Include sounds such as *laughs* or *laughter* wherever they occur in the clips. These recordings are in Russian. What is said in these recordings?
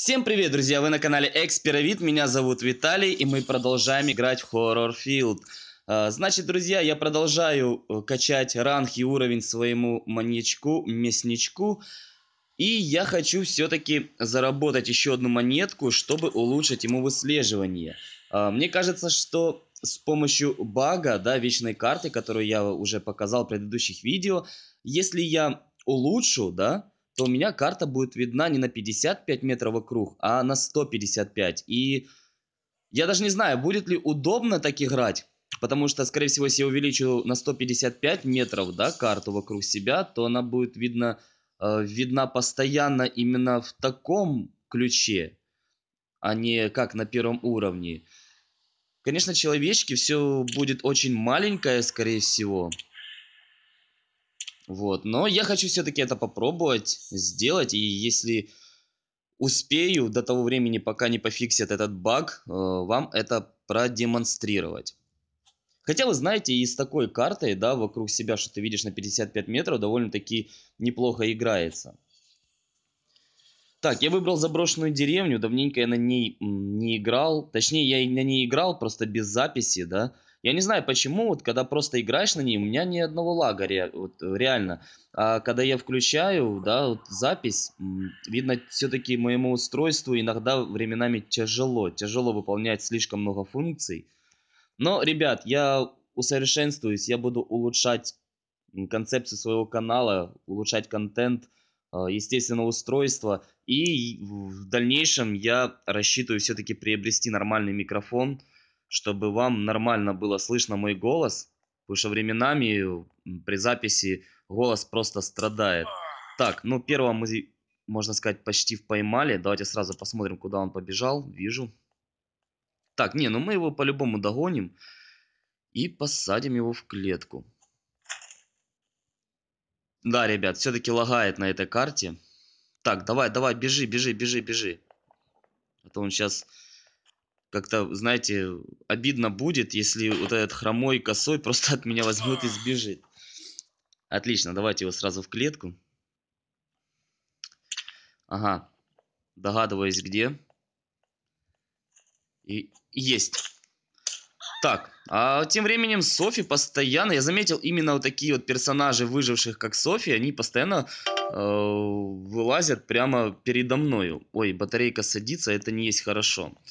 Всем привет, друзья! Вы на канале Экспировид, меня зовут Виталий, и мы продолжаем играть в Horror Field. А, значит, друзья, я продолжаю э, качать ранг и уровень своему маньячку, мясничку. И я хочу все-таки заработать еще одну монетку, чтобы улучшить ему выслеживание. А, мне кажется, что с помощью бага, да, вечной карты, которую я уже показал в предыдущих видео, если я улучшу, да, то у меня карта будет видна не на 55 метровый круг, а на 155. И я даже не знаю, будет ли удобно так играть, потому что, скорее всего, если я увеличу на 155 метров да, карту вокруг себя, то она будет видна, э, видна постоянно именно в таком ключе, а не как на первом уровне. Конечно, человечки все будет очень маленькое, скорее всего. Вот. Но я хочу все-таки это попробовать сделать. И если успею до того времени, пока не пофиксят этот баг, э, вам это продемонстрировать. Хотя вы знаете, и с такой картой, да, вокруг себя, что ты видишь на 55 метров, довольно-таки неплохо играется. Так, я выбрал заброшенную деревню, давненько я на ней не играл. Точнее, я на ней играл, просто без записи, да. Я не знаю, почему, вот когда просто играешь на ней, у меня ни одного лага, ре, вот, реально. А когда я включаю, да, вот, запись, видно, все-таки моему устройству иногда временами тяжело, тяжело выполнять слишком много функций. Но, ребят, я усовершенствуюсь, я буду улучшать концепцию своего канала, улучшать контент, а, естественно, устройство. И в дальнейшем я рассчитываю все-таки приобрести нормальный микрофон – чтобы вам нормально было слышно мой голос, потому что временами при записи голос просто страдает. Так, ну первого мы, можно сказать, почти поймали. Давайте сразу посмотрим, куда он побежал. Вижу. Так, не, ну мы его по-любому догоним и посадим его в клетку. Да, ребят, все-таки лагает на этой карте. Так, давай, давай, бежи, бежи, бежи, бежи. А то он сейчас как-то, знаете, обидно будет, если вот этот хромой косой *laughs* просто от меня возьмет и сбежит. Отлично, давайте его сразу в клетку. Ага, догадываюсь, где. И есть. Так, а тем временем Софи постоянно, я заметил именно вот такие вот персонажи выживших, как Софи, они постоянно э, вылазят прямо передо мною. Ой, батарейка садится, это не есть хорошо. Хорошо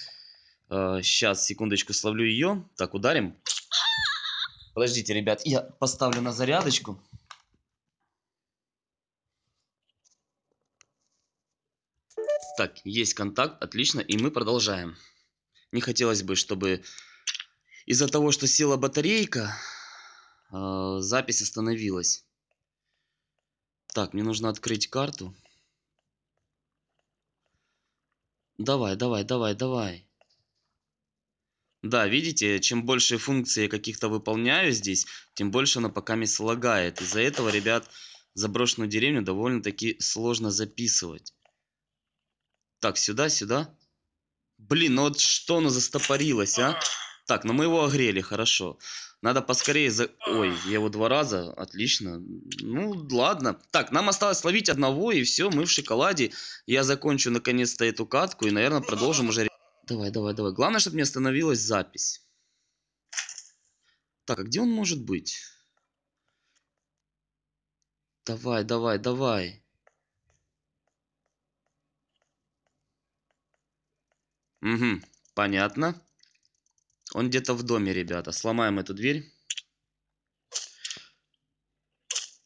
сейчас, э, секундочку, словлю ее. Так, ударим. *laughs* Подождите, ребят, я поставлю на зарядочку. Так, есть контакт, отлично, и мы продолжаем. Не хотелось бы, чтобы из-за того, что села батарейка, э, запись остановилась. Так, мне нужно открыть карту. Давай, давай, давай, давай. Да, видите, чем больше функций я каких-то выполняю здесь, тем больше она пока мест слагает. Из-за этого, ребят, заброшенную деревню довольно-таки сложно записывать. Так, сюда, сюда. Блин, ну вот что оно застопорилось, а? Так, ну мы его огрели, хорошо. Надо поскорее за... Ой, я его два раза, отлично. Ну, ладно. Так, нам осталось словить одного, и все, мы в шоколаде. Я закончу наконец-то эту катку, и, наверное, продолжим уже... Давай, давай, давай. Главное, чтобы не остановилась запись. Так, а где он может быть? Давай, давай, давай. Угу, понятно. Он где-то в доме, ребята. Сломаем эту дверь.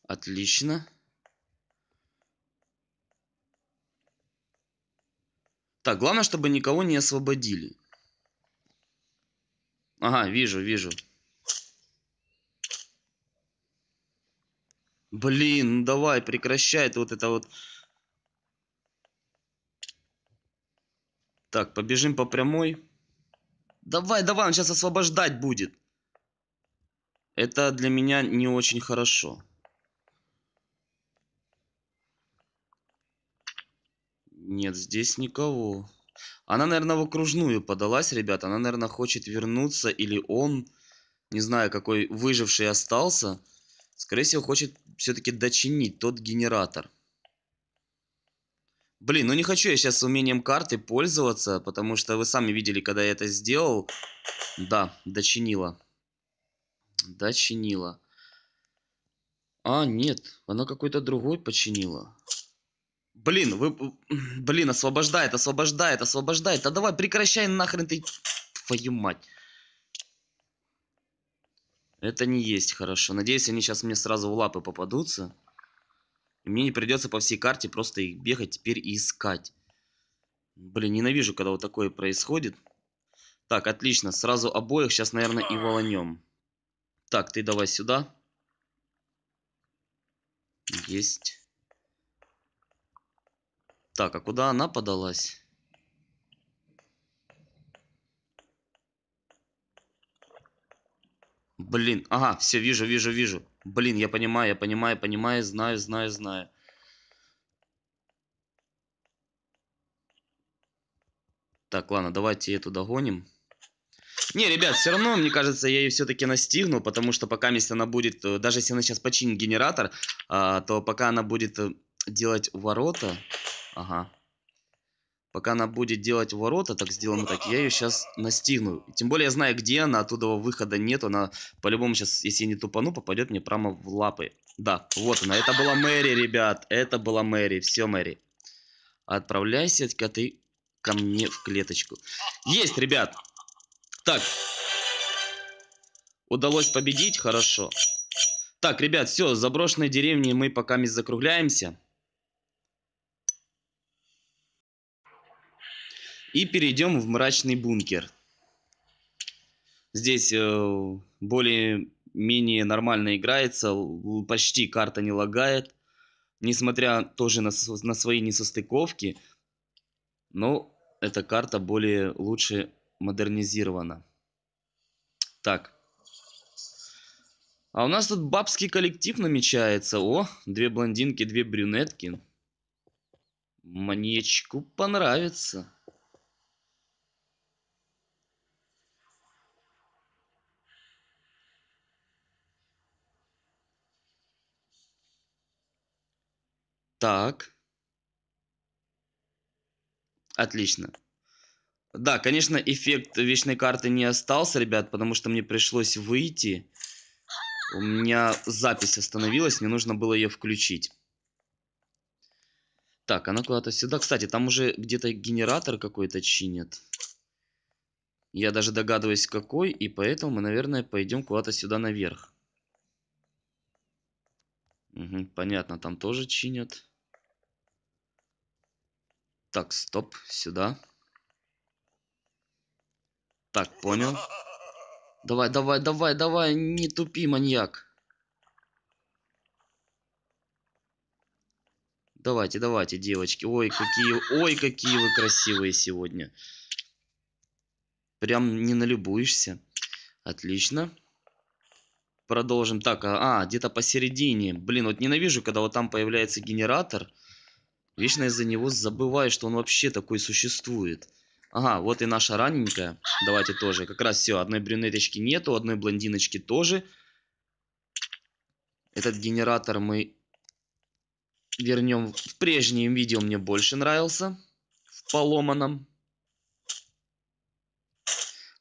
Отлично. Так, главное, чтобы никого не освободили. Ага, вижу, вижу. Блин, ну давай, прекращай ты вот это вот. Так, побежим по прямой. Давай, давай, он сейчас освобождать будет. Это для меня не очень хорошо. нет здесь никого она наверное в окружную подалась ребят. она наверное хочет вернуться или он не знаю какой выживший остался скорее всего хочет все-таки дочинить тот генератор Блин, ну не хочу я сейчас умением карты пользоваться, потому что вы сами видели, когда я это сделал. Да, дочинила. Дочинила. А, нет, она какой-то другой починила. Блин, вы... Блин, освобождает, освобождает, освобождает. а давай, прекращай нахрен ты... Твою мать. Это не есть хорошо. Надеюсь, они сейчас мне сразу в лапы попадутся. И мне не придется по всей карте просто их бегать теперь и искать. Блин, ненавижу, когда вот такое происходит. Так, отлично. Сразу обоих сейчас, наверное, и волонем. Так, ты давай сюда. Есть. Так, а куда она подалась? Блин, ага, все, вижу, вижу, вижу. Блин, я понимаю, я понимаю, понимаю, знаю, знаю, знаю. Так, ладно, давайте эту догоним. Не, ребят, все равно, мне кажется, я ее все-таки настигну, потому что пока если она будет, э, даже если она сейчас починит генератор, а, то пока она будет э, делать ворота. Ага. Пока она будет делать ворота, так сделаем так. Я ее сейчас настигну. Тем более я знаю, где она. Оттуда выхода нет. Она по-любому сейчас, если я не тупану, попадет мне прямо в лапы. Да, вот она. Это была Мэри, ребят. Это была Мэри. Все, Мэри. Отправляйся-ка ты ко мне в клеточку. Есть, ребят. Так. Удалось победить. Хорошо. Так, ребят, все. заброшенной деревни мы пока не закругляемся. И перейдем в мрачный бункер. Здесь э, более-менее нормально играется, почти карта не лагает, несмотря тоже на, на свои несостыковки, но эта карта более лучше модернизирована. Так. А у нас тут бабский коллектив намечается. О, две блондинки, две брюнетки. Маньячку понравится. Так. Отлично. Да, конечно, эффект вечной карты не остался, ребят, потому что мне пришлось выйти. У меня запись остановилась, мне нужно было ее включить. Так, она куда-то сюда. Кстати, там уже где-то генератор какой-то чинят. Я даже догадываюсь, какой, и поэтому мы, наверное, пойдем куда-то сюда наверх. Угу, понятно, там тоже чинят. Так, стоп, сюда. Так, *laughs* понял. Давай, давай, давай, давай, не тупи, маньяк. Давайте, давайте, девочки. Ой, какие, ой, какие вы красивые сегодня. Прям не налюбуешься. Отлично. Продолжим. Так, а, а где-то посередине. Блин, вот ненавижу, когда вот там появляется генератор. Вечно из-за него забываю, что он вообще такой существует. Ага, вот и наша раненькая. Давайте тоже. Как раз все, одной брюнеточки нету, одной блондиночки тоже. Этот генератор мы вернем в прежнем видео, мне больше нравился. В поломанном.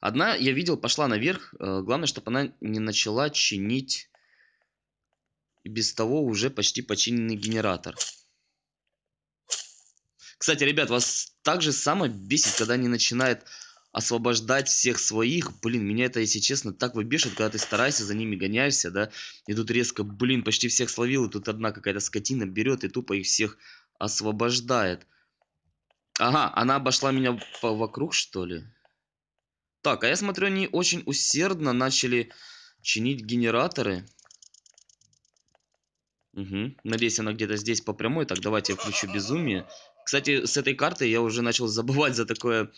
Одна, я видел, пошла наверх. Э, главное, чтобы она не начала чинить и без того уже почти починенный генератор. Кстати, ребят, вас также самое бесит, когда они начинают освобождать всех своих. Блин, меня это, если честно, так выбешит, когда ты стараешься, за ними гоняешься, да. И тут резко, блин, почти всех словил, и тут одна какая-то скотина берет и тупо их всех освобождает. Ага, она обошла меня по вокруг, что ли? Так, а я смотрю, они очень усердно начали чинить генераторы. Угу. Надеюсь, она где-то здесь по прямой. Так, давайте я включу безумие. Кстати, с этой карты я уже начал *laughs* забывать за такое...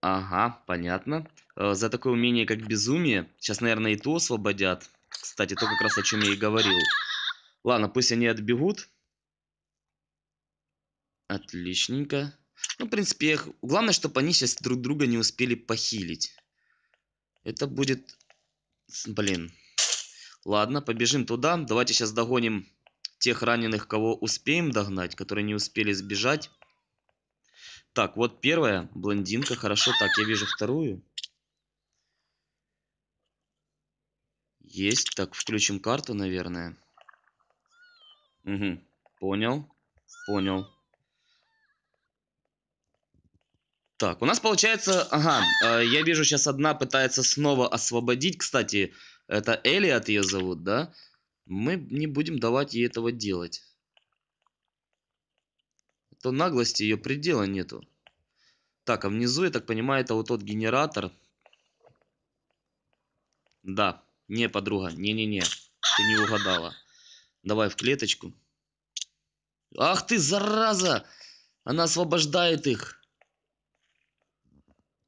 Ага, понятно. Э, за такое умение, как безумие. Сейчас, наверное, и ту освободят. Кстати, то как раз, о чем я и говорил. Ладно, пусть они отбегут. Отличненько. Ну, в принципе, главное, чтобы они сейчас друг друга не успели похилить. Это будет... Блин. Ладно, побежим туда. Давайте сейчас догоним тех раненых, кого успеем догнать, которые не успели сбежать. Так, вот первая блондинка. Хорошо, так, я вижу вторую. Есть. Так, включим карту, наверное. Угу. Понял. Понял. Так, у нас получается... Ага, э, я вижу, сейчас одна пытается снова освободить. Кстати, это Элиот ее зовут, да? Мы не будем давать ей этого делать то наглости ее предела нету. Так, а внизу, я так понимаю, это вот тот генератор. Да. Не, подруга, не-не-не. Ты не угадала. Давай в клеточку. Ах ты, зараза! Она освобождает их.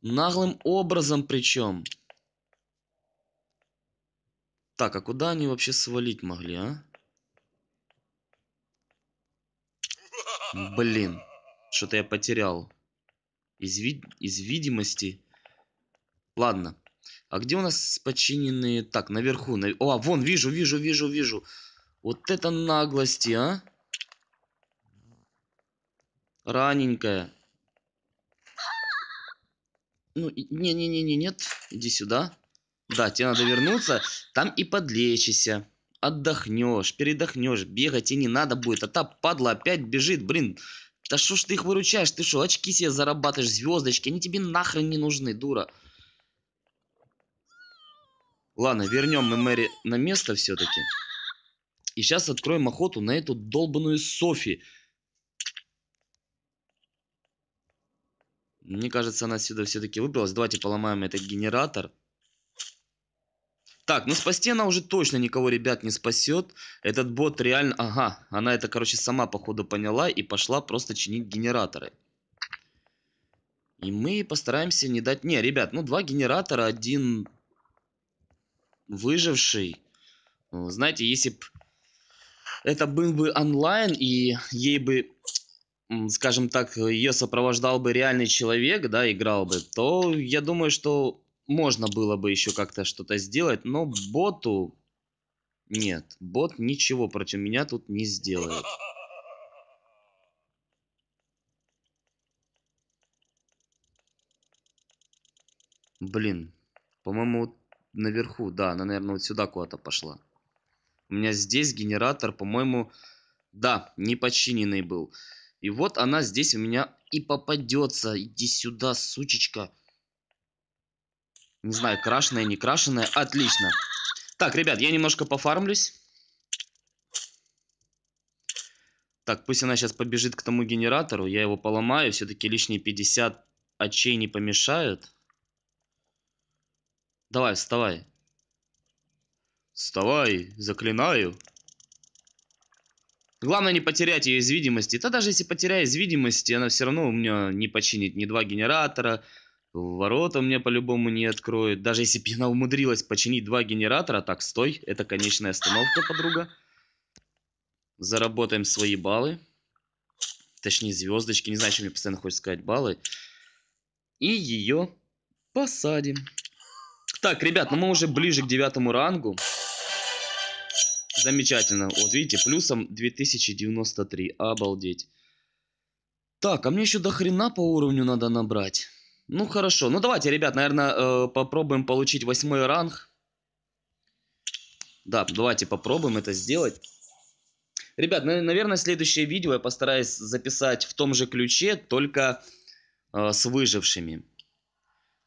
Наглым образом причем. Так, а куда они вообще свалить могли, а? Блин, что-то я потерял. Из, вид... из видимости. Ладно. А где у нас подчиненные? Так, наверху. На... О, вон, вижу, вижу, вижу, вижу. Вот это наглости, а? Раненькая. Ну, не-не-не-не, нет. Иди сюда. Да, тебе надо вернуться. Там и подлечися отдохнешь, передохнешь, бегать и не надо будет. А та падла опять бежит, блин. Да что ж ты их выручаешь? Ты что, очки себе зарабатываешь, звездочки? Они тебе нахрен не нужны, дура. Ладно, вернем мы Мэри на место все-таки. И сейчас откроем охоту на эту долбаную Софи. Мне кажется, она сюда все-таки выбралась. Давайте поломаем этот генератор. Так, ну спасти она уже точно никого, ребят, не спасет. Этот бот реально... Ага, она это, короче, сама, походу, поняла и пошла просто чинить генераторы. И мы постараемся не дать... Не, ребят, ну два генератора, один выживший. Э, знаете, если бы это был бы онлайн, и ей бы, скажем так, ее сопровождал бы реальный человек, да, играл бы, то я думаю, что можно было бы еще как-то что-то сделать, но боту... Нет, бот ничего против меня тут не сделает. Блин, по-моему, наверху, да, она, наверное, вот сюда куда-то пошла. У меня здесь генератор, по-моему, да, не починенный был. И вот она здесь у меня и попадется. Иди сюда, сучечка. Не знаю, крашеная, не крашеная. Отлично. Так, ребят, я немножко пофармлюсь. Так, пусть она сейчас побежит к тому генератору. Я его поломаю. Все-таки лишние 50 очей не помешают. Давай, вставай. Вставай, заклинаю. Главное не потерять ее из видимости. Да даже если потеряю из видимости, она все равно у меня не починит ни два генератора, Ворота мне по-любому не откроет. Даже если бы она умудрилась починить два генератора. Так, стой. Это конечная остановка, подруга. Заработаем свои баллы. Точнее, звездочки. Не знаю, что мне постоянно хочется сказать баллы. И ее посадим. Так, ребят, ну мы уже ближе к девятому рангу. Замечательно. Вот видите, плюсом 2093. Обалдеть. Так, а мне еще до хрена по уровню надо набрать. Ну, хорошо. Ну, давайте, ребят, наверное, э, попробуем получить восьмой ранг. Да, давайте попробуем это сделать. Ребят, наверное, следующее видео я постараюсь записать в том же ключе, только э, с выжившими.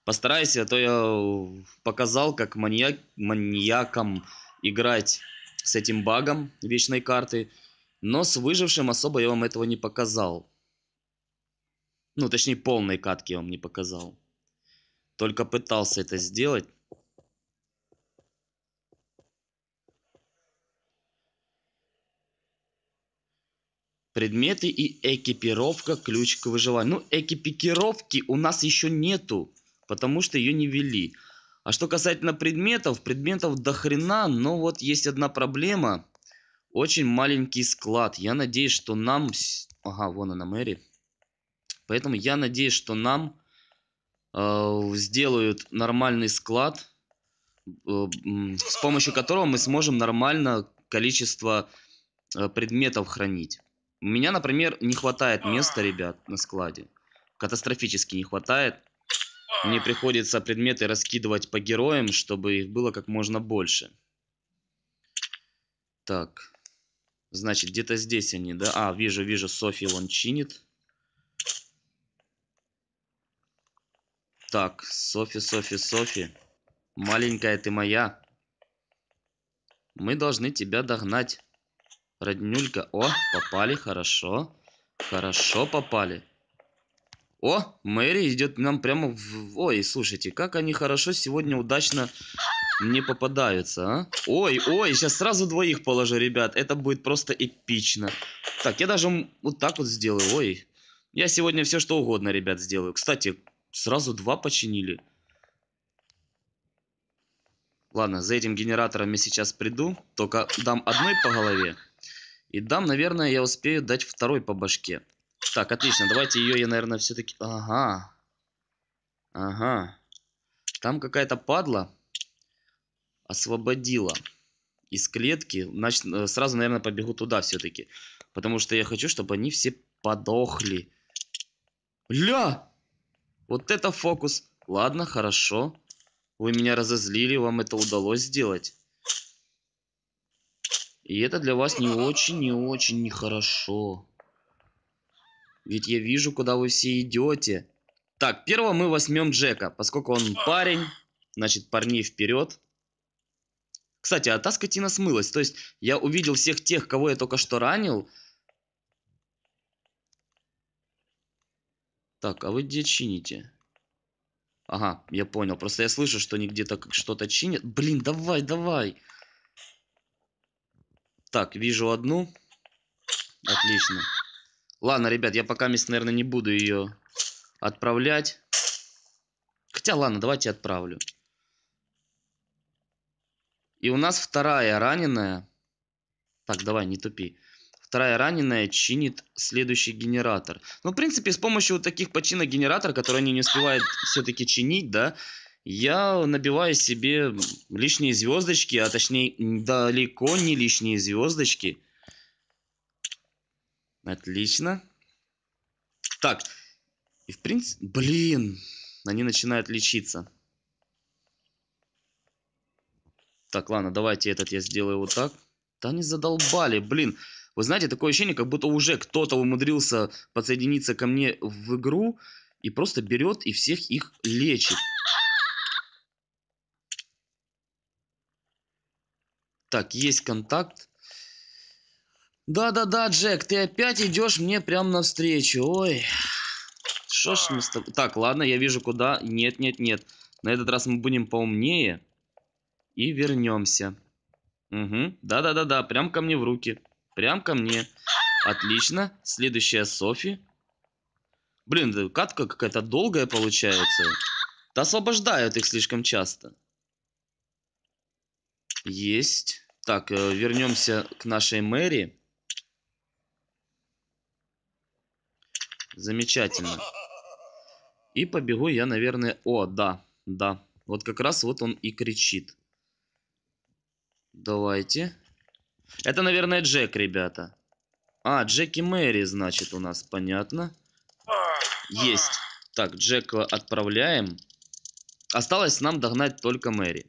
Постараюсь, а то я э, показал, как маньяк, маньякам играть с этим багом вечной карты. Но с выжившим особо я вам этого не показал. Ну, точнее, полной катки он не показал. Только пытался это сделать. Предметы и экипировка, ключ к выживанию. Ну, экипировки у нас еще нету, потому что ее не ввели. А что касательно предметов, предметов до хрена, но вот есть одна проблема. Очень маленький склад. Я надеюсь, что нам... Ага, вон она, Мэри. Поэтому я надеюсь, что нам э, сделают нормальный склад, э, с помощью которого мы сможем нормально количество э, предметов хранить. У меня, например, не хватает места, ребят, на складе. Катастрофически не хватает. Мне приходится предметы раскидывать по героям, чтобы их было как можно больше. Так. Значит, где-то здесь они, да? А, вижу, вижу, Софи вон чинит. так софи софи софи маленькая ты моя мы должны тебя догнать роднюлька о попали хорошо хорошо попали о мэри идет нам прямо в ой слушайте как они хорошо сегодня удачно мне попадаются, а? Ой, ой, сейчас сразу двоих положу, ребят. Это будет просто эпично. Так, я даже вот так вот сделаю, ой. Я сегодня все что угодно, ребят, сделаю. Кстати, сразу два починили. Ладно, за этим генератором я сейчас приду. Только дам одной по голове. И дам, наверное, я успею дать второй по башке. Так, отлично. Давайте ее я, наверное, все-таки... Ага. Ага. Там какая-то падла освободила из клетки. Значит, э, сразу, наверное, побегу туда все-таки. Потому что я хочу, чтобы они все подохли. Ля! Вот это фокус. Ладно, хорошо. Вы меня разозлили, вам это удалось сделать. И это для вас не очень не очень нехорошо. Ведь я вижу, куда вы все идете. Так, первого мы возьмем Джека, поскольку он парень. Значит, парней вперед. Кстати, а та скотина смылась. То есть я увидел всех тех, кого я только что ранил. Так, а вы где чините? Ага, я понял. Просто я слышу, что они где-то что-то чинят. Блин, давай, давай. Так, вижу одну. Отлично. Ладно, ребят, я пока, мест, наверное, не буду ее отправлять. Хотя, ладно, давайте отправлю. И у нас вторая раненая. Так, давай, не тупи. Вторая раненая чинит следующий генератор. Ну, в принципе, с помощью вот таких починок генератора, которые они не успевают все-таки чинить, да, я набиваю себе лишние звездочки, а точнее далеко не лишние звездочки. Отлично. Так, и в принципе, блин, они начинают лечиться. Так, ладно, давайте этот я сделаю вот так. Да они задолбали, блин. Вы знаете, такое ощущение, как будто уже кто-то умудрился подсоединиться ко мне в игру и просто берет и всех их лечит. Так, есть контакт. Да-да-да, Джек, ты опять идешь мне прям навстречу. Ой, что ж мы с тобой... Так, ладно, я вижу куда. Нет-нет-нет. На этот раз мы будем поумнее. И вернемся. Угу, да-да-да-да, прям ко мне в руки. Прям ко мне. Отлично. Следующая Софи. Блин, катка какая-то долгая получается. Да освобождают их слишком часто. Есть. Так, э, вернемся к нашей Мэри. Замечательно. И побегу я, наверное... О, да, да. Вот как раз вот он и кричит. Давайте. Это, наверное, Джек, ребята. А, Джек и Мэри, значит, у нас, понятно. Есть. Так, Джека отправляем. Осталось нам догнать только Мэри.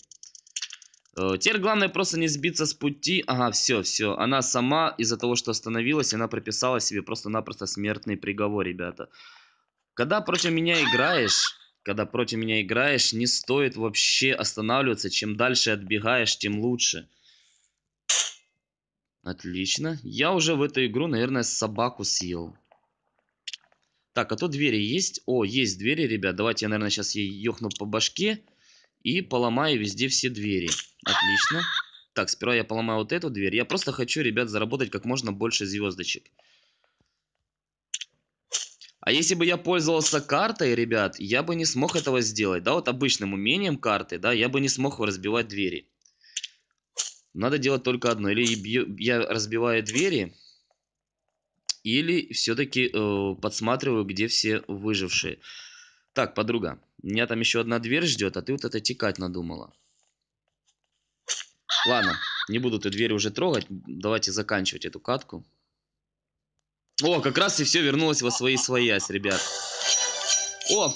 Э, теперь главное просто не сбиться с пути. Ага, все, все. Она сама из-за того, что остановилась, она прописала себе просто-напросто смертный приговор, ребята. Когда против меня играешь, когда против меня играешь, не стоит вообще останавливаться. Чем дальше отбегаешь, тем лучше. Отлично. Я уже в эту игру, наверное, собаку съел. Так, а то двери есть? О, есть двери, ребят. Давайте я, наверное, сейчас ей ёхну по башке. И поломаю везде все двери. Отлично. Так, сперва я поломаю вот эту дверь. Я просто хочу, ребят, заработать как можно больше звездочек. А если бы я пользовался картой, ребят, я бы не смог этого сделать. Да, вот обычным умением карты, да, я бы не смог разбивать двери. Надо делать только одно. Или я разбиваю двери, или все-таки э, подсматриваю, где все выжившие. Так, подруга, меня там еще одна дверь ждет, а ты вот это текать надумала. Ладно, не буду эту дверь уже трогать. Давайте заканчивать эту катку. О, как раз и все вернулось во свои своясь, ребят. О,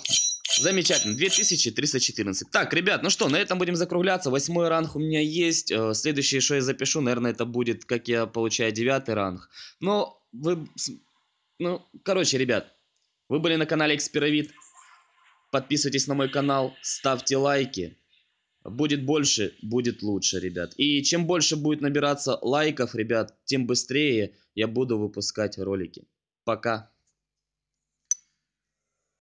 Замечательно, 2314. Так, ребят, ну что, на этом будем закругляться. Восьмой ранг у меня есть. Э, Следующее, что я запишу, наверное, это будет, как я получаю девятый ранг. Но вы... Ну, короче, ребят, вы были на канале Экспировид. Подписывайтесь на мой канал, ставьте лайки. Будет больше, будет лучше, ребят. И чем больше будет набираться лайков, ребят, тем быстрее я буду выпускать ролики. Пока.